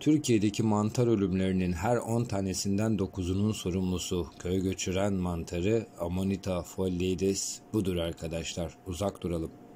Türkiye'deki mantar ölümlerinin her 10 tanesinden 9'unun sorumlusu köy göçüren mantarı Amanita foliides budur arkadaşlar. Uzak duralım.